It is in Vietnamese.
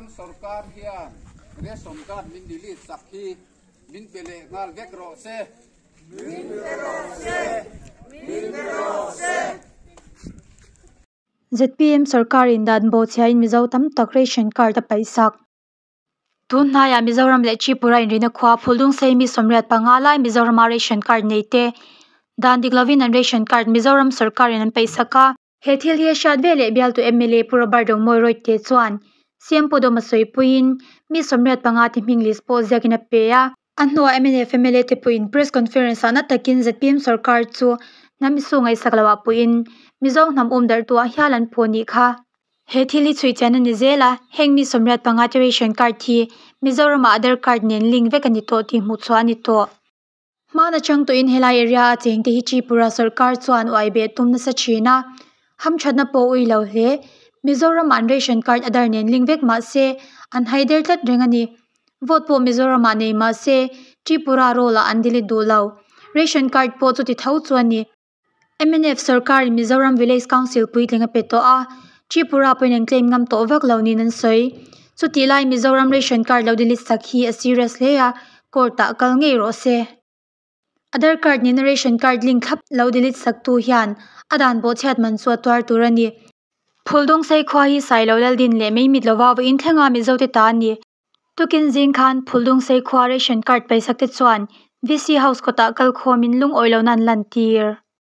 Assam sarkar hian resom card min dili sakhi min pele ngal vek ro se min ro se min ro se ZPM sarkar in dan bo chhia in mizo tam tak ration card a paisak tun na ya mizoram le chi pura in rina khwa phulung sei mi somriat pangalai mizoram ration card nei te dan diglavin an ration card mizoram sarkar in an paisaka hethil hi shadve le bial tu mla pura bar moi roi chuan CM Podo Masoy Puyin, Mi Somret Panga Ti Minglis Po Zagina Peya. Anhoa MNA Family Te Puyin Press Conference Ana Takin ZPM Sarkar Tsu, Na Miso Ngay Saklawa Puyin, Mi Zong Nam Um Hialan Po Li Heng Mi Ration Adar Ling Veka Nito Chang Hichi Pura China, Na Po mizoram an ration card adar nen lingvek ma se an haider tlat rengani vote po mizoram ane ma se tripura ro la an dili do lau ration card po chu ti thau chuani MNF सरकार Mizoram village council पुइ लेंगा पेतो आ त्रिपुरा पुइ claim claim ngam to vak launi nan soi chu ti lai mizoram ration card lo dili sakhi a serious le ya korta kal ngei ro se Adar card ni ration card link khap lo dili sak tu hian adan bo chat man chu twar turani फुलदों से ख्वाही साइलोल दिन ले में मिदलवा व इन थेंगा मिजोते तानी तुकिन जिंग खान फुलदों से ख्वारे शन कार्ड पे सकते चुआन बीसी हाउस को ताकल खोमिन लुंग ओइलोनान लंतीर